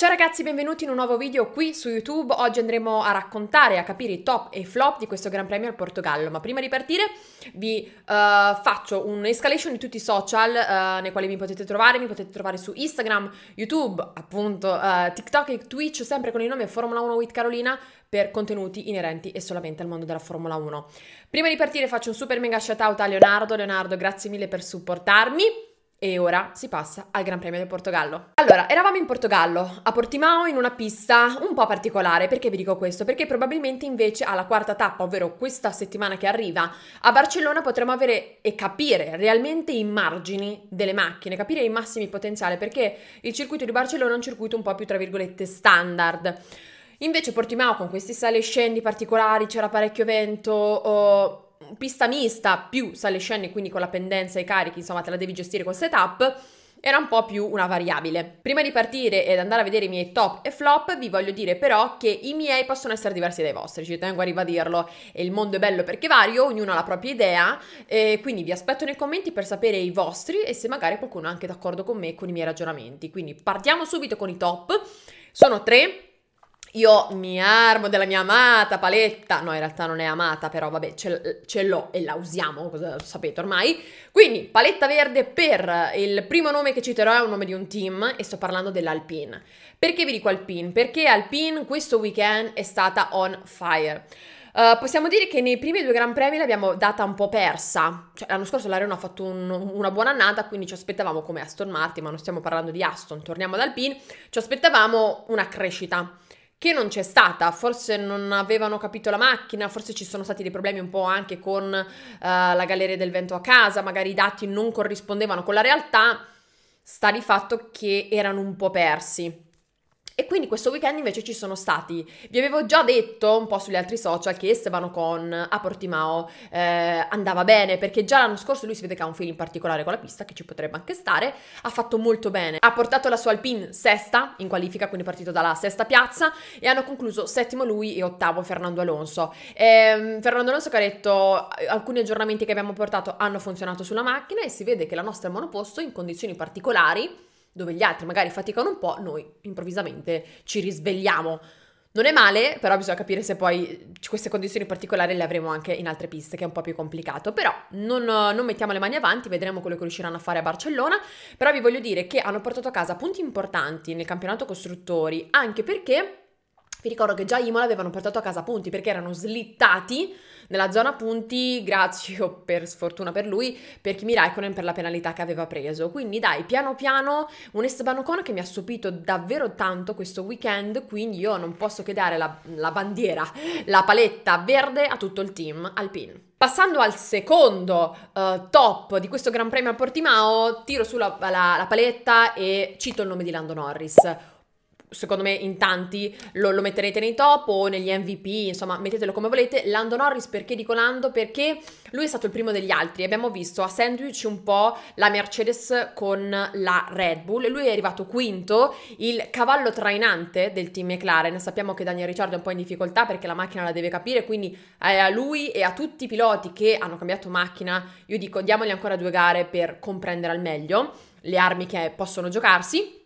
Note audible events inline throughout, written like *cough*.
Ciao ragazzi, benvenuti in un nuovo video qui su YouTube. Oggi andremo a raccontare, e a capire i top e i flop di questo Gran Premio al Portogallo. Ma prima di partire vi uh, faccio un'escalation di tutti i social uh, nei quali mi potete trovare. Mi potete trovare su Instagram, YouTube, appunto, uh, TikTok e Twitch, sempre con il nome Formula 1 with Carolina per contenuti inerenti e solamente al mondo della Formula 1. Prima di partire faccio un super mega shout out a Leonardo. Leonardo, grazie mille per supportarmi. E ora si passa al Gran Premio del Portogallo. Allora, eravamo in Portogallo, a Portimao, in una pista un po' particolare. Perché vi dico questo? Perché probabilmente invece alla quarta tappa, ovvero questa settimana che arriva, a Barcellona potremo avere e capire realmente i margini delle macchine, capire i massimi potenziali, perché il circuito di Barcellona è un circuito un po' più, tra virgolette, standard. Invece Portimao con questi sale e scendi particolari, c'era parecchio vento, oh, pista mista più sale scende, quindi con la pendenza e i carichi, insomma, te la devi gestire col setup era un po' più una variabile. Prima di partire ed andare a vedere i miei top e flop, vi voglio dire però che i miei possono essere diversi dai vostri, ci tengo a ribadirlo. E il mondo è bello perché vario, ognuno ha la propria idea, quindi vi aspetto nei commenti per sapere i vostri e se magari qualcuno è anche d'accordo con me con i miei ragionamenti. Quindi partiamo subito con i top. Sono tre, io mi armo della mia amata paletta, no in realtà non è amata però vabbè ce, ce l'ho e la usiamo, cosa sapete ormai. Quindi paletta verde per il primo nome che citerò è un nome di un team e sto parlando dell'Alpine. Perché vi dico Alpine? Perché Alpine questo weekend è stata on fire. Uh, possiamo dire che nei primi due Gran Premi l'abbiamo data un po' persa. Cioè, l'anno scorso la Renault ha fatto un, una buona annata, quindi ci aspettavamo come Aston Martin, ma non stiamo parlando di Aston, torniamo ad Alpine, ci aspettavamo una crescita che non c'è stata, forse non avevano capito la macchina, forse ci sono stati dei problemi un po' anche con uh, la galleria del vento a casa, magari i dati non corrispondevano con la realtà, sta di fatto che erano un po' persi. E quindi questo weekend invece ci sono stati, vi avevo già detto un po' sugli altri social che Esteban con a Portimao eh, andava bene perché già l'anno scorso lui si vede che ha un feeling particolare con la pista che ci potrebbe anche stare, ha fatto molto bene, ha portato la sua Alpine sesta in qualifica, quindi è partito dalla sesta piazza e hanno concluso settimo lui e ottavo Fernando Alonso. Ehm, Fernando Alonso che ha detto eh, alcuni aggiornamenti che abbiamo portato hanno funzionato sulla macchina e si vede che la nostra monoposto in condizioni particolari dove gli altri magari faticano un po', noi improvvisamente ci risvegliamo. Non è male, però bisogna capire se poi queste condizioni particolari le avremo anche in altre piste, che è un po' più complicato. Però non, non, mettiamo le mani avanti, vedremo quello che riusciranno a fare a Barcellona. Però vi voglio dire che hanno portato a casa punti importanti nel campionato costruttori, anche perché vi ricordo che già Imola avevano portato a casa punti perché erano slittati nella zona punti, grazie o per sfortuna per lui, per Kimi Raikkonen per la penalità che aveva preso. Quindi dai, piano piano un Esteban Ocon che mi ha stupito davvero tanto questo weekend, quindi io non posso che dare la, la bandiera, la paletta verde a tutto il team Alpine. Passando al secondo uh, top di questo Gran Premio a Portimao, tiro sulla la, la paletta e cito il nome di Lando Norris secondo me in tanti lo, lo, metterete nei top o negli MVP, insomma mettetelo come volete. Lando Norris perché dico Lando? Perché lui è stato il primo degli altri. Abbiamo visto a sandwich un po' la Mercedes con la Red Bull. Lui è arrivato quinto, il cavallo trainante del team McLaren. Sappiamo che Daniel Ricciardo è un po' in difficoltà perché la macchina la deve capire, quindi a lui e a tutti i piloti che hanno cambiato macchina, io dico diamogli ancora due gare per comprendere al meglio le armi che possono giocarsi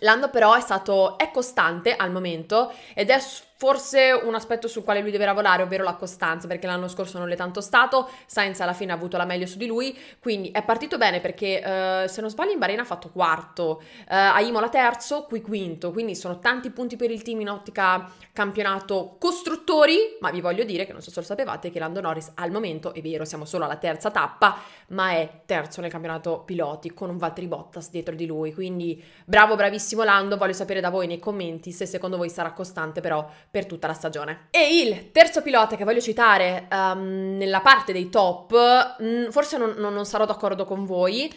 L'anno però è stato, è costante al momento ed è Forse un aspetto sul quale lui deve lavorare, ovvero la costanza, perché l'anno scorso non l'è tanto stato, Sainz alla fine ha avuto la meglio su di lui, quindi è partito bene perché eh, se non sbaglio in Barena ha fatto quarto, eh, a Imola terzo, qui quinto, quindi sono tanti punti per il team in ottica campionato costruttori, ma vi voglio dire che non so se lo sapevate che Lando Norris al momento, è vero siamo solo alla terza tappa, ma è terzo nel campionato piloti con un Valtteri Bottas dietro di lui, quindi bravo bravissimo Lando, voglio sapere da voi nei commenti se secondo voi sarà costante però per tutta la stagione. E il terzo pilota che voglio citare um, nella parte dei top, mh, mm, forse non, non, non, sarò d'accordo con voi,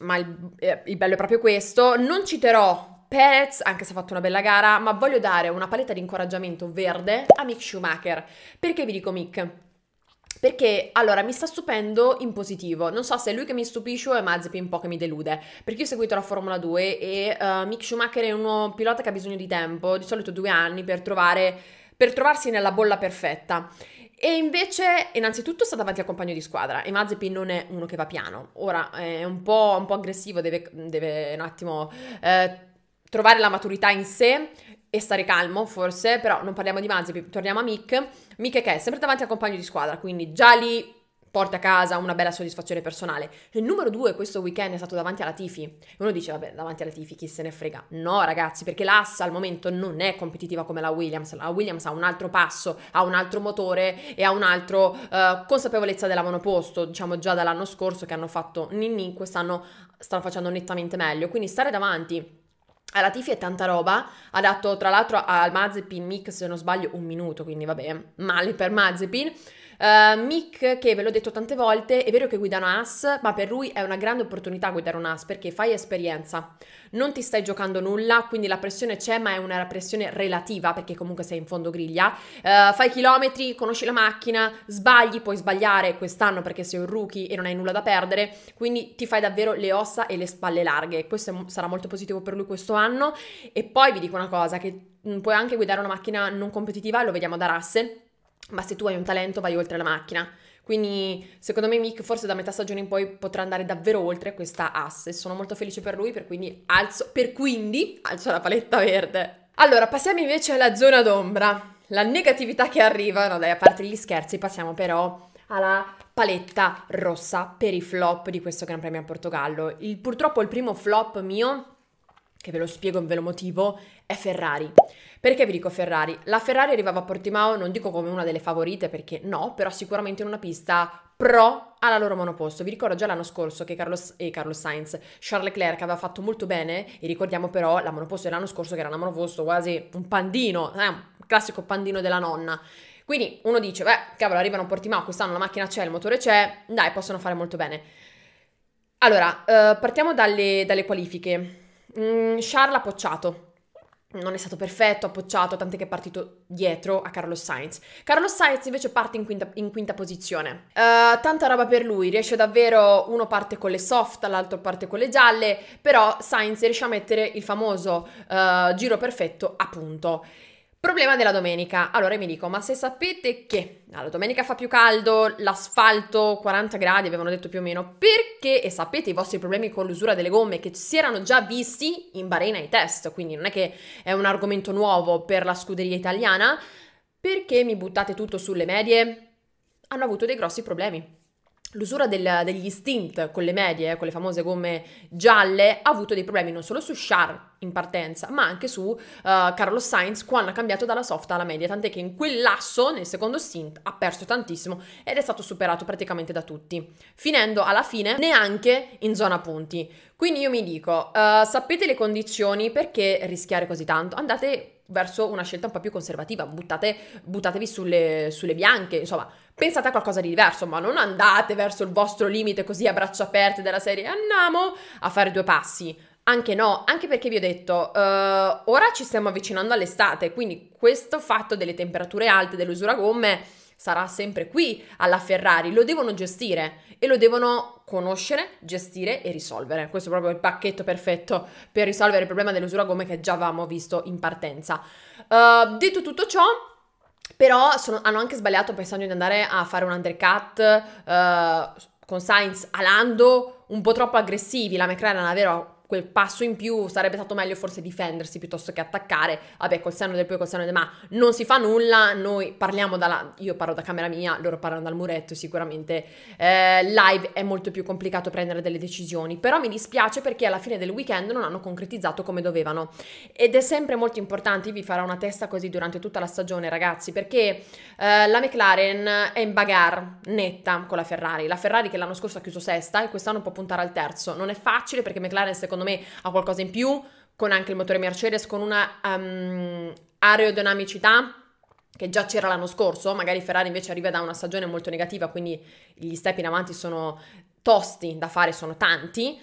ma il, eh, il bello è proprio questo, non citerò Perez, anche se ha fatto una bella gara, ma voglio dare una paletta di incoraggiamento verde a Mick Schumacher. Perché vi dico Mick? Perché allora mi sta stupendo in positivo. Non so se è lui che mi stupisce o è Mazepin un po' che mi delude. Perché io ho seguito la Formula 2 e uh, Mick Schumacher è uno pilota che ha bisogno di tempo, di solito due anni, per, trovare, per trovarsi nella bolla perfetta. E invece, innanzitutto, sta davanti al compagno di squadra e Mazepin non è uno che va piano. Ora è un po', un po aggressivo, deve, deve, un attimo eh, trovare la maturità in sé e stare calmo forse, però non parliamo di Mazepin, torniamo a Mick. Mick che è sempre davanti al compagno di squadra, quindi già lì porta a casa una bella soddisfazione personale. Il numero due questo weekend è stato davanti alla Tifi. Uno dice, vabbè, davanti alla Tifi chi se ne frega. No, ragazzi, perché l'Assa al momento non è competitiva come la Williams. La Williams ha un altro passo, ha un altro motore e ha un'altra uh, eh, consapevolezza della monoposto, diciamo già dall'anno scorso che hanno fatto ninni, quest'anno stanno facendo nettamente meglio. Quindi stare davanti a eh, Latifi è tanta roba, ha dato tra l'altro al Mazepin Mix, se non sbaglio un minuto, quindi vabbè, male per Mazepin. Uh, Mick, che ve l'ho detto tante volte, è vero che guida una AS, ma per lui è una grande opportunità guidare un AS perché fai esperienza, non ti stai giocando nulla, quindi la pressione c'è, ma è una pressione relativa perché comunque sei in fondo griglia. Uh, fai chilometri, conosci la macchina, sbagli, puoi sbagliare quest'anno perché sei un rookie e non hai nulla da perdere, quindi ti fai davvero le ossa e le spalle larghe. Questo è, sarà molto positivo per lui questo anno. E poi vi dico una cosa, che mm, puoi anche guidare una macchina non competitiva, lo vediamo da Russell ma se tu hai un talento vai oltre la macchina. Quindi secondo me Mick forse da metà stagione in poi potrà andare davvero oltre questa asse. Sono molto felice per lui, per, quindi alzo, per quindi alzo la paletta verde. Allora, passiamo invece alla zona d'ombra. La negatività che arriva, no dai, a parte gli scherzi, passiamo però alla paletta rossa per i flop di questo Gran Premio a Portogallo. Il, purtroppo il primo flop mio che ve lo spiego e ve lo motivo, è Ferrari. Perché vi dico Ferrari? La Ferrari arrivava a Portimao, non dico come una delle favorite perché no, però sicuramente in una pista pro alla loro monoposto. Vi ricordo già l'anno scorso che Carlos, eh, Carlos Sainz, Charles Leclerc aveva fatto molto bene e ricordiamo però la monoposto dell'anno scorso che era una monoposto quasi un pandino, eh, un classico pandino della nonna. Quindi uno dice, beh, cavolo, arrivano a Portimao, quest'anno la macchina c'è, il motore c'è, dai, possono fare molto bene. Allora, eh, partiamo dalle, dalle qualifiche. Mm, Charles ha pocciato. Non è stato perfetto, ha pocciato, tant'è che è partito dietro a Carlos Sainz. Carlos Sainz invece parte in quinta, in quinta posizione. Uh, tanta roba per lui, riesce davvero, uno parte con le soft, l'altro parte con le gialle, però Sainz riesce a mettere il famoso uh, giro perfetto a punto. Problema della domenica. Allora mi dico, ma se sapete che la domenica fa più caldo, l'asfalto 40 gradi, avevano detto più o meno, perché, e sapete i vostri problemi con l'usura delle gomme che si erano già visti in Bahrain ai test, quindi non è che è un argomento nuovo per la scuderia italiana, perché mi buttate tutto sulle medie? Hanno avuto dei grossi problemi. L'usura del, degli stint con le medie, con le famose gomme gialle, ha avuto dei problemi non solo su Char in partenza, ma anche su uh, Carlos Sainz quando ha cambiato dalla soft alla media, tant'è che in quel lasso, nel secondo stint, ha perso tantissimo ed è stato superato praticamente da tutti, finendo alla fine neanche in zona punti. Quindi io mi dico, uh, sapete le condizioni, perché rischiare così tanto? Andate verso una scelta un po' più conservativa, Buttate, buttatevi sulle, sulle, bianche, insomma, pensate a qualcosa di diverso, ma non andate verso il vostro limite così a braccia aperte della serie andiamo a fare due passi. Anche no, anche perché vi ho detto, uh, ora ci stiamo avvicinando all'estate, quindi questo fatto delle temperature alte, dell'usura gomme sarà sempre qui alla Ferrari, lo devono gestire e lo devono conoscere, gestire e risolvere. Questo è proprio il pacchetto perfetto per risolvere il problema dell'usura gomme che già avevamo visto in partenza. Uh, detto tutto ciò, però sono, hanno anche sbagliato pensando di andare a fare un undercut uh, con Sainz alando un po' troppo aggressivi. La McLaren aveva quel passo in più, sarebbe stato meglio forse difendersi piuttosto che attaccare, vabbè col seno del più e col seno del ma, non si fa nulla, noi parliamo dalla, io parlo da camera mia, loro parlano dal muretto sicuramente eh, live è molto più complicato prendere delle decisioni, però mi dispiace perché alla fine del weekend non hanno concretizzato come dovevano ed è sempre molto importante, vi farò una testa così durante tutta la stagione ragazzi, perché eh, la McLaren è in bagarre netta con la Ferrari, la Ferrari che l'anno scorso ha chiuso sesta e quest'anno può puntare al terzo, non è facile perché McLaren secondo secondo me ha qualcosa in più, con anche il motore Mercedes, con una um, aerodinamicità che già c'era l'anno scorso, magari Ferrari invece arriva da una stagione molto negativa, quindi gli step in avanti sono tosti da fare, sono tanti,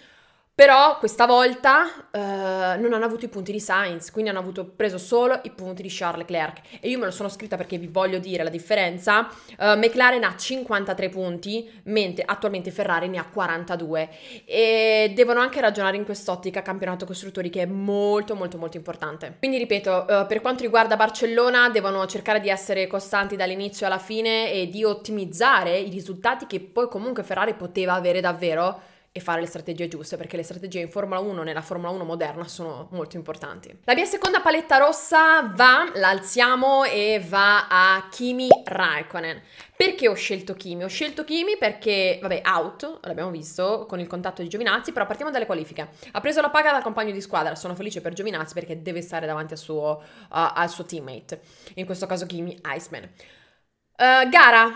però questa volta eh, non hanno avuto i punti di Sainz, quindi hanno avuto, preso solo i punti di Charles Leclerc. E io me lo sono scritta perché vi voglio dire la differenza. Eh, McLaren ha 53 punti, mentre attualmente Ferrari ne ha 42. E devono anche ragionare in quest'ottica campionato costruttori che è molto molto molto importante. Quindi ripeto, eh, per quanto riguarda Barcellona devono cercare di essere costanti dall'inizio alla fine e di ottimizzare i risultati che poi comunque Ferrari poteva avere davvero e fare le strategie giuste, perché le strategie in Formula 1, nella Formula 1 moderna, sono molto importanti. La mia seconda paletta rossa va, la alziamo e va a Kimi Raikkonen. Perché ho scelto Kimi? Ho scelto Kimi perché, vabbè, out, l'abbiamo visto con il contatto di Giovinazzi, però partiamo dalle qualifiche. Ha preso la paga dal compagno di squadra, sono felice per Giovinazzi perché deve stare davanti al suo, uh, al suo teammate, in questo caso Kimi Iceman. Uh, gara,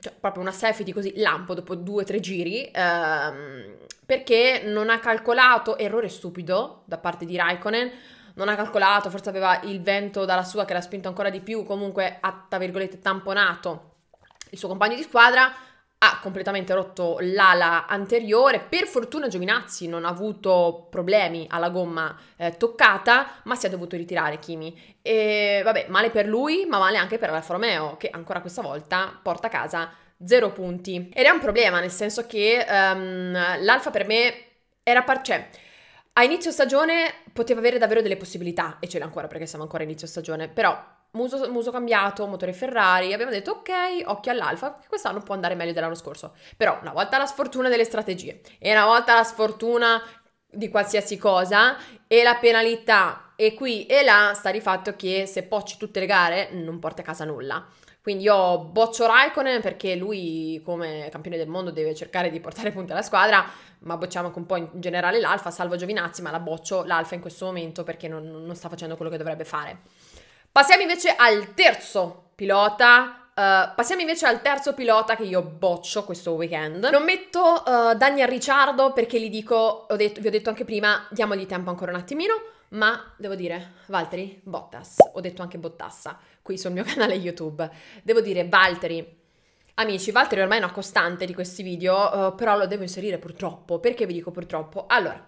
cioè proprio una safety così lampo dopo due o tre giri, ehm, perché non ha calcolato, errore stupido da parte di Raikkonen, non ha calcolato, forse aveva il vento dalla sua che l'ha spinto ancora di più, comunque ha, tra virgolette, tamponato il suo compagno di squadra, ha completamente rotto l'ala anteriore. Per fortuna Giovinazzi non ha avuto problemi alla gomma eh, toccata, ma si è dovuto ritirare Kimi. E vabbè, male per lui, ma male anche per Alfa Romeo, che ancora questa volta porta a casa zero punti. Ed è un problema, nel senso che um, l'Alfa per me era par... Cioè, a inizio stagione poteva avere davvero delle possibilità, e ce l'ha ancora perché siamo ancora a inizio stagione, però muso, muso, cambiato, motore Ferrari, abbiamo detto ok, occhio all'Alfa, quest'anno può andare meglio dell'anno scorso. Però una volta la sfortuna delle strategie e una volta la sfortuna di qualsiasi cosa e la penalità e qui e là sta di fatto che se pocci tutte le gare non porta a casa nulla. Quindi io boccio Raikkonen perché lui come campione del mondo deve cercare di portare punti alla squadra, ma bocciamo anche un po' in generale l'Alfa, salvo Giovinazzi, ma la boccio l'Alfa in questo momento perché non, non sta facendo quello che dovrebbe fare. Passiamo invece al terzo pilota Uh, passiamo invece al terzo pilota che io boccio questo weekend. Non metto uh, eh, Daniel Ricciardo perché gli dico, detto, vi ho detto anche prima, diamogli tempo ancora un attimino. Ma devo dire, Valtteri, Bottas, ho detto anche Bottassa qui sul mio *laughs* canale YouTube. Devo dire, Valtteri, amici, Valtteri ormai è una costante di questi video, uh, però lo devo inserire purtroppo. Perché vi dico purtroppo? Allora,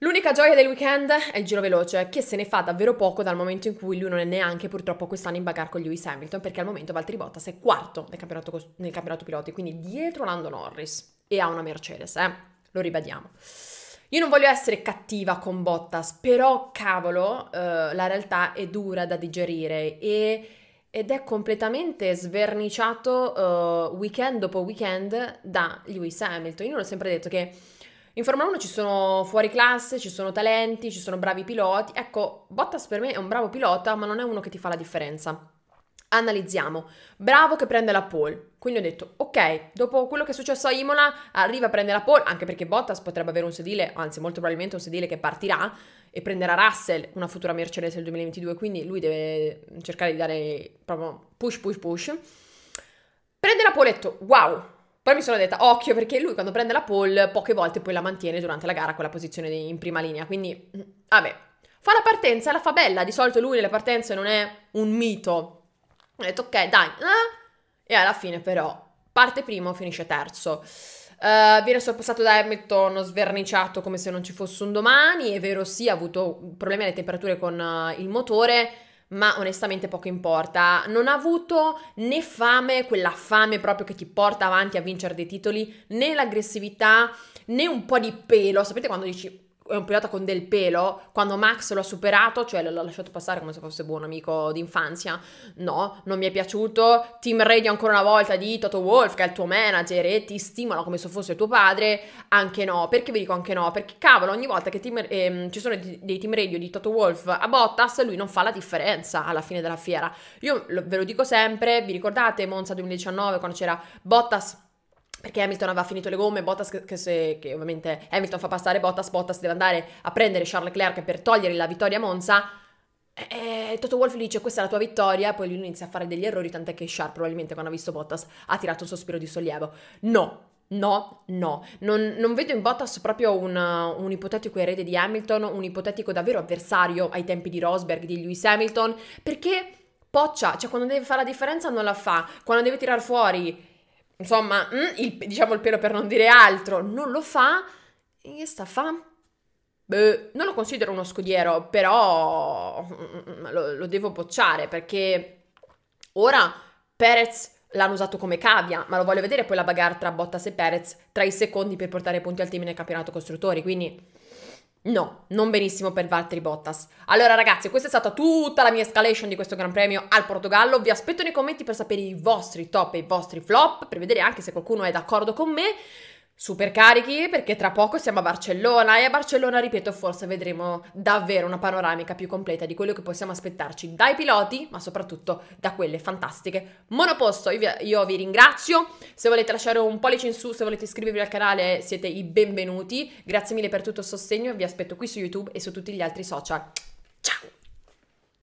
L'unica gioia del weekend è il giro veloce, che se ne fa davvero poco dal momento in cui lui non è neanche purtroppo quest'anno in bagarre con Lewis Hamilton, perché al momento Valtteri Bottas è quarto nel campionato, nel campionato piloti, quindi dietro Lando Norris e ha una Mercedes, eh? lo ribadiamo. Io non voglio essere cattiva con Bottas, però cavolo, eh, la realtà è dura da digerire e, ed è completamente sverniciato eh, weekend dopo weekend da Lewis Hamilton. Io non ho sempre detto che in Formula 1 ci sono fuori classe, ci sono talenti, ci sono bravi piloti. Ecco, Bottas per me è un bravo pilota, ma non è uno che ti fa la differenza. Analizziamo. Bravo che prende la pole. Quindi ho detto, ok, dopo quello che è successo a Imola, arriva a prendere la pole, anche perché Bottas potrebbe avere un sedile, anzi molto probabilmente un sedile che partirà e prenderà Russell, una futura Mercedes del 2022, quindi lui deve cercare di dare proprio push, push, push. Prende la pole e ho detto, wow, poi mi sono detta, occhio, perché lui quando prende la pole poche volte poi la mantiene durante la gara quella posizione in prima linea. Quindi, mm, vabbè, fa la partenza, la fa bella. Di solito lui nelle partenze non è un mito. Ho detto, ok, dai. Eh? E alla fine però parte primo, finisce terzo. Uh, viene sorpassato da Hamilton, sverniciato come se non ci fosse un domani. È vero, sì, ha avuto problemi alle temperature con uh, il motore ma onestamente poco importa. Non ha avuto né fame, quella fame proprio che ti porta avanti a vincere dei titoli, né l'aggressività, né un po' di pelo. Sapete quando dici è un pilota con del pelo, quando Max lo ha superato, cioè l'ha lasciato passare come se fosse buon amico d'infanzia, no, non mi è piaciuto. Team Radio ancora una volta di Toto Wolf, che è il tuo manager e ti stimola come se fosse tuo padre, anche no. Perché vi dico anche no? Perché cavolo, ogni volta che team, ehm, ci sono dei Team Radio di Toto Wolf a Bottas, lui non fa la differenza alla fine della fiera. Io ve lo dico sempre, vi ricordate Monza 2019 quando c'era Bottas perché Hamilton aveva finito le gomme, Bottas che, che, che, ovviamente Hamilton fa passare Bottas, Bottas deve andare a prendere Charles Leclerc per togliere la vittoria a Monza. E eh, eh, Toto Wolff dice questa è la tua vittoria, poi lui inizia a fare degli errori, tant'è che Sharp probabilmente quando ha visto Bottas ha tirato un sospiro di sollievo. No, no, no, non, non vedo in Bottas proprio una, un ipotetico erede di Hamilton, un ipotetico davvero avversario ai tempi di Rosberg, di Lewis Hamilton, perché poccia, cioè quando deve fare la differenza non la fa, quando deve tirar fuori insomma, mm, il, diciamo il pelo per non dire altro, non lo fa, e sta fa? Beh, non lo considero uno scudiero, però mm, mm, lo, lo devo bocciare perché ora Perez l'hanno usato come cavia, ma lo voglio vedere poi la bagarre tra Bottas e Perez tra i secondi per portare punti al team nel campionato costruttori, quindi No, non benissimo per Valtteri Bottas. Allora ragazzi, questa è stata tutta la mia escalation di questo Gran Premio al Portogallo. Vi aspetto nei commenti per sapere i vostri top e i vostri flop, per vedere anche se qualcuno è d'accordo con me supercarichi perché tra poco siamo a Barcellona e a Barcellona, ripeto, forse vedremo davvero una panoramica più completa di quello che possiamo aspettarci dai piloti, ma soprattutto da quelle fantastiche. Monoposto, io vi, io vi ringrazio, se volete lasciare un pollice in su, se volete iscrivervi al canale siete i benvenuti, grazie mille per tutto il sostegno, vi aspetto qui su YouTube e su tutti gli altri social. Ciao!